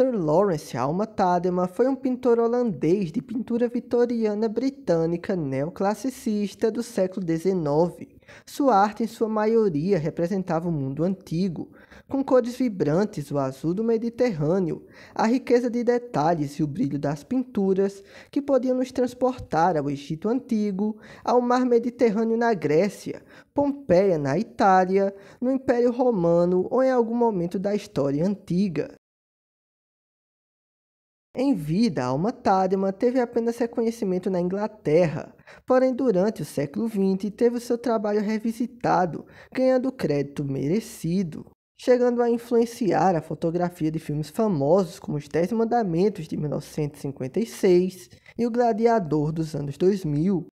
Sir Lawrence Alma Tadema foi um pintor holandês de pintura vitoriana britânica neoclassicista do século XIX. Sua arte, em sua maioria, representava o mundo antigo, com cores vibrantes, o azul do Mediterrâneo, a riqueza de detalhes e o brilho das pinturas que podiam nos transportar ao Egito Antigo, ao Mar Mediterrâneo na Grécia, Pompeia na Itália, no Império Romano ou em algum momento da história antiga. Em vida, a alma Tadema teve apenas reconhecimento na Inglaterra, porém durante o século XX teve o seu trabalho revisitado, ganhando crédito merecido, chegando a influenciar a fotografia de filmes famosos como Os Dez Mandamentos de 1956 e O Gladiador dos anos 2000,